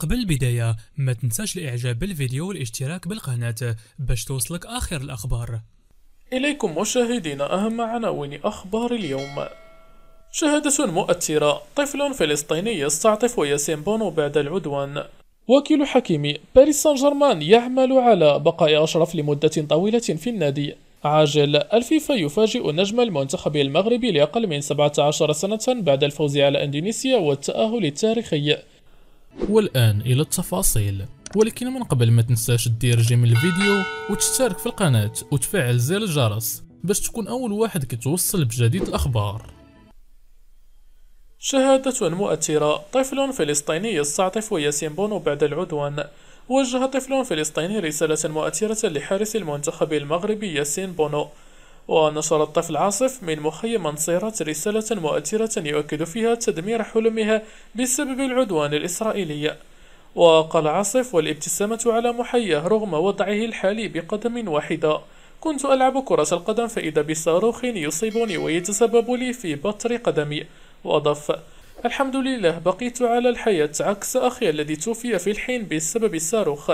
قبل البداية ما تنساش الاعجاب بالفيديو والاشتراك بالقناة باش توصلك اخر الاخبار اليكم مشاهدينا اهم عناوين اخبار اليوم شهادة مؤثرة طفل فلسطيني يستعطف ياسين بونو بعد العدوان وكيل حكيمي باريس سان جيرمان يعمل على بقاء أشرف لمدة طويلة في النادي عاجل الفيفا يفاجئ نجم المنتخب المغربي لأقل من 17 سنة بعد الفوز على إندونيسيا والتأهل التاريخي والآن إلى التفاصيل ولكن من قبل ما تنساش دير جيم الفيديو وتشترك في القناة وتفعل زر الجرس باش تكون أول واحد كتوصل بجديد الأخبار شهادة مؤثرة طفل فلسطيني يستعطف ياسين بونو بعد العدوان وجه طفل فلسطيني رسالة مؤثرة لحارس المنتخب المغربي ياسين بونو ونشر الطفل عاصف من مخيم منصيرة رسالة مؤثرة يؤكد فيها تدمير حلمها بسبب العدوان الإسرائيلي وقال عاصف والابتسامة على محياه رغم وضعه الحالي بقدم واحدة كنت ألعب كرة القدم فإذا بصاروخ يصيبني ويتسبب لي في بطر قدمي وأضف الحمد لله بقيت على الحياة عكس أخي الذي توفي في الحين بسبب الصاروخ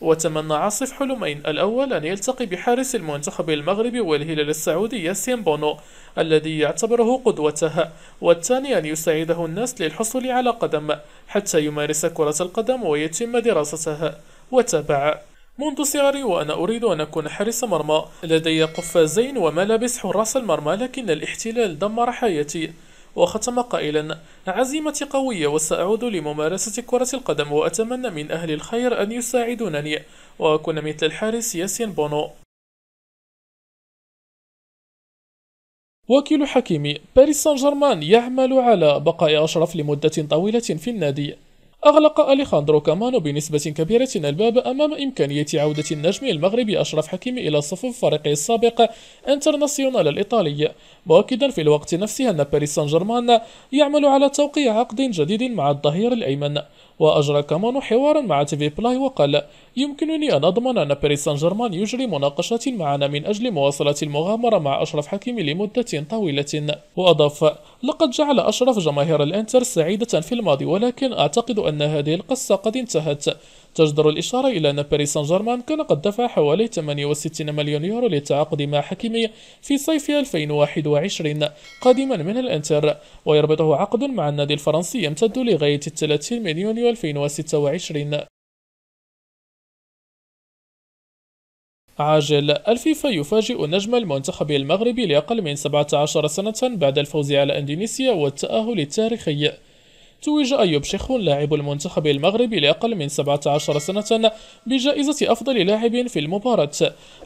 وتمنى عاصف حلمين الأول أن يلتقي بحارس المنتخب المغربي والهلال السعودي ياسين بونو الذي يعتبره قدوته والثاني أن يساعده الناس للحصول على قدم حتى يمارس كرة القدم ويتم دراستها وتابع منذ صغري وأنا أريد أن أكون حارس مرمى لدي قفازين وملابس حراس المرمى لكن الاحتلال دمر حياتي وختم قائلا عزيمتي قوية وسأعود لممارسة كرة القدم وأتمنى من أهل الخير أن يساعدونني وأكون مثل الحارس ياسين بونو وكيل حكيمي باريس سان جيرمان يعمل على بقاء أشرف لمدة طويلة في النادي أغلق أليخاندرو كامانو بنسبة كبيرة الباب أمام إمكانية عودة النجم المغربي أشرف حكيمي إلى صفوف فريقه السابق انترناسيونال الإيطالي مؤكدا في الوقت نفسه أن باريس سان جيرمان يعمل على توقيع عقد جديد مع الظهير الأيمن وأجرى كامانو حوارا مع تيفي بلاي وقال يمكنني أن أضمن أن باريس سان جيرمان يجري مناقشة معنا من أجل مواصلة المغامرة مع أشرف حكيمي لمدة طويلة وأضاف لقد جعل أشرف جماهير الإنتر سعيدة في الماضي ولكن أعتقد أن هذه القصة قد انتهت تجدر الإشارة إلى أن باريس سان جيرمان كان قد دفع حوالي 68 مليون يورو للتعاقد مع حكيمي في صيف 2021 قادما من الانتر ويربطه عقد مع النادي الفرنسي يمتد لغاية 30 من يونيو 2026 عاجل الفيفا يفاجئ نجم المنتخب المغربي لأقل من 17 سنة بعد الفوز على أندونيسيا والتأهل التاريخي توج أيوب شيخ لاعب المنتخب المغربي لأقل من 17 سنة بجائزة أفضل لاعب في المباراة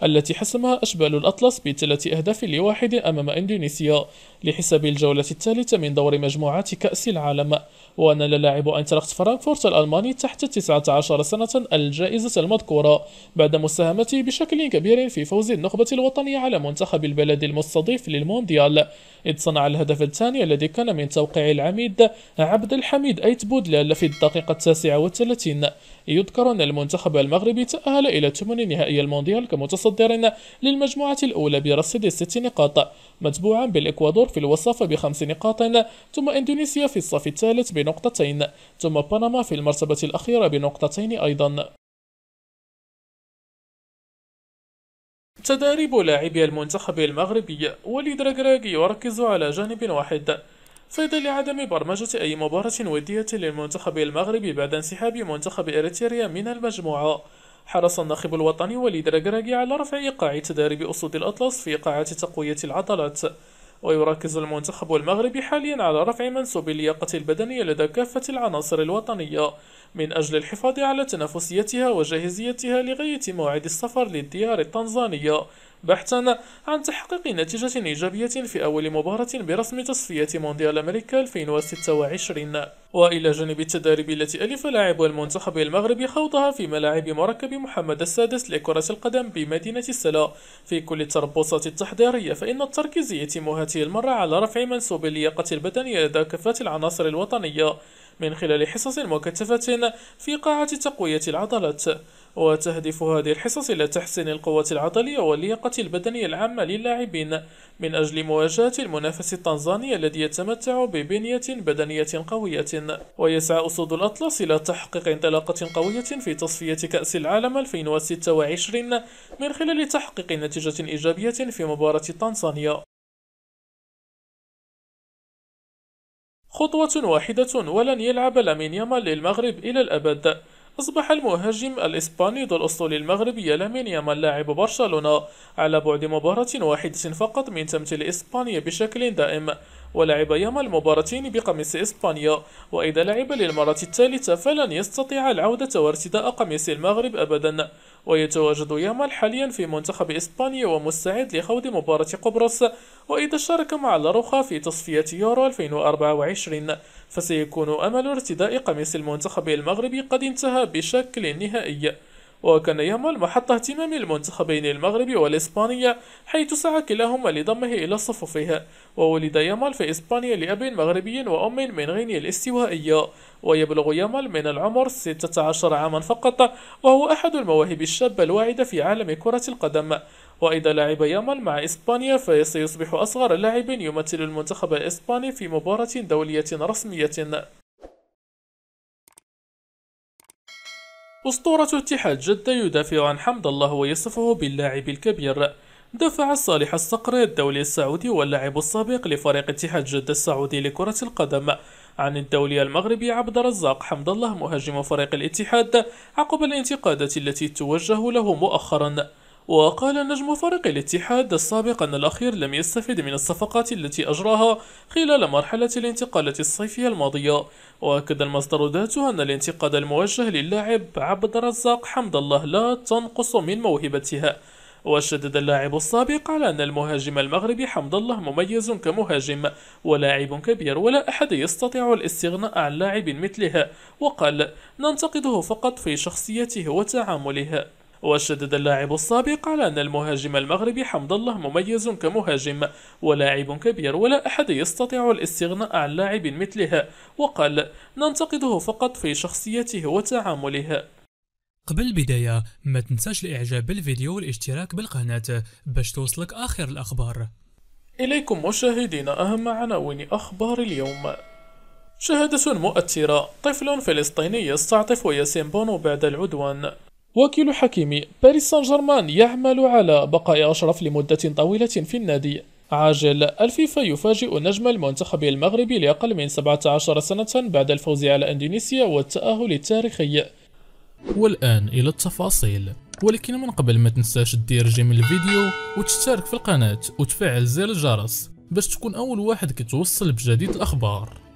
التي حسمها أشبال الأطلس بثلاث أهداف لواحد أمام إندونيسيا لحساب الجولة الثالثة من دور مجموعات كأس العالم ونال لاعب أنترخت فرانكفورت الألماني تحت 19 سنة الجائزة المذكورة بعد مساهمته بشكل كبير في فوز النخبة الوطنية على منتخب البلد المستضيف للمونديال إذ صنع الهدف الثاني الذي كان من توقيع العميد عبد الحميد حميد أيت بودلال في الدقيقة التاسعة والثلاثين يذكر أن المنتخب المغربي تأهل إلى ثمن نهائي المونديال كمتصدر للمجموعة الأولى برصيد ست نقاط متبوعا بالإكوادور في الوصافة بخمس نقاط ثم إندونيسيا في الصف الثالث بنقطتين ثم بنما في المرتبة الأخيرة بنقطتين أيضا تدريب لاعبي المنتخب المغربي وليد ركراكي يركز على جانب واحد في ظل عدم برمجة أي مباراة ودية للمنتخب المغربي بعد انسحاب منتخب إريتريا من المجموعة حرص الناخب الوطني وليد راكراكي على رفع إيقاع تدارب أسود الأطلس في إيقاعات تقوية العضلات ويركز المنتخب المغربي حاليا على رفع منسوب اللياقة البدنية لدى كافة العناصر الوطنية من أجل الحفاظ على تنافسيتها وجاهزيتها لغاية موعد السفر للديار التنزانية بحثا عن تحقيق نتيجة إيجابية في أول مباراة برسم تصفية مونديال أمريكا 2026 وإلى جانب التدارب التي ألف لاعب المنتخب المغربي خوضها في ملاعب مركب محمد السادس لكرة القدم بمدينة السلا في كل التربصات التحضيرية فإن التركيز يتم هذه المرة على رفع منسوب اللياقة البدنية لدى كافة العناصر الوطنية من خلال حصص مكثفة في قاعة تقوية العضلات وتهدف هذه الحصص إلى تحسين القوة العضلية واللياقة البدنية العامة للاعبين من أجل مواجهة المنافس التنزاني الذي يتمتع ببنية بدنية قوية ويسعى أسود الأطلس إلى تحقيق انطلاقة قوية في تصفية كأس العالم 2026 من خلال تحقيق نتيجة إيجابية في مباراة تنزانيا خطوة واحدة ولن يلعب لامين يامال للمغرب إلى الأبد أصبح المهاجم الإسباني ذو الأصول المغربية لامين يامال لاعب برشلونة على بعد مباراة واحدة فقط من تمثيل إسبانيا بشكل دائم ولعب يوم المباراتين بقميص إسبانيا وإذا لعب للمرة الثالثة فلن يستطيع العودة وارتداء قميص المغرب أبدا ويتواجد يامال حاليا في منتخب إسبانيا ومستعد لخوض مباراة قبرص وإذا شارك مع لاروخا في تصفية يورو 2024 فسيكون أمل ارتداء قميص المنتخب المغربي قد انتهى بشكل نهائي وكان يعمل محط اهتمام المنتخبين المغربي والإسبانية حيث سعى كلاهما لضمه إلى صفوفها وولد يامال في إسبانيا لأب مغربي وأم من غينيا الاستوائية ويبلغ يامال من العمر 16 عاما فقط وهو أحد المواهب الشابة الواعدة في عالم كرة القدم وإذا لعب يامال مع إسبانيا فسيصبح أصغر لاعب يمثل المنتخب الإسباني في مباراة دولية رسمية أسطورة اتحاد جدة يدافع عن حمد الله ويصفه باللاعب الكبير دفع صالح الصقر الدولي السعودي واللاعب السابق لفريق اتحاد جدة السعودي لكرة القدم عن الدولي المغربي عبد الرزاق حمد الله مهاجم فريق الاتحاد عقب الانتقادات التي توجه له مؤخرا وقال نجم فريق الاتحاد السابق أن الأخير لم يستفد من الصفقات التي أجراها خلال مرحلة الانتقالة الصيفية الماضية وأكد المصدر ذاته أن الانتقاد الموجه للاعب عبد الرزاق حمد الله لا تنقص من موهبتها وشدد اللاعب السابق على أن المهاجم المغربي حمد الله مميز كمهاجم ولاعب كبير ولا أحد يستطيع الاستغناء عن لاعب مثله وقال ننتقده فقط في شخصيته وتعامله وشدد اللاعب السابق على أن المهاجم المغربي حمد الله مميز كمهاجم ولاعب كبير ولا أحد يستطيع الاستغناء عن لاعب مثلها وقال ننتقده فقط في شخصيته وتعامله قبل البداية ما تنساش الإعجاب بالفيديو والاشتراك بالقناة باش توصلك آخر الأخبار إليكم مشاهدينا أهم عناوين أخبار اليوم شهادة مؤثرة طفل فلسطيني يستعطف ياسين بونو بعد العدوان وكيل حكيمي باريس سان جيرمان يعمل على بقاء أشرف لمدة طويلة في النادي عاجل الفيفا يفاجئ نجم المنتخب المغربي لأقل من 17 سنة بعد الفوز على أندونيسيا والتأهل التاريخي والآن إلى التفاصيل ولكن من قبل ما تنساش دير جيم الفيديو وتشترك في القناة وتفعل زر الجرس باش تكون أول واحد كتوصل بجديد الأخبار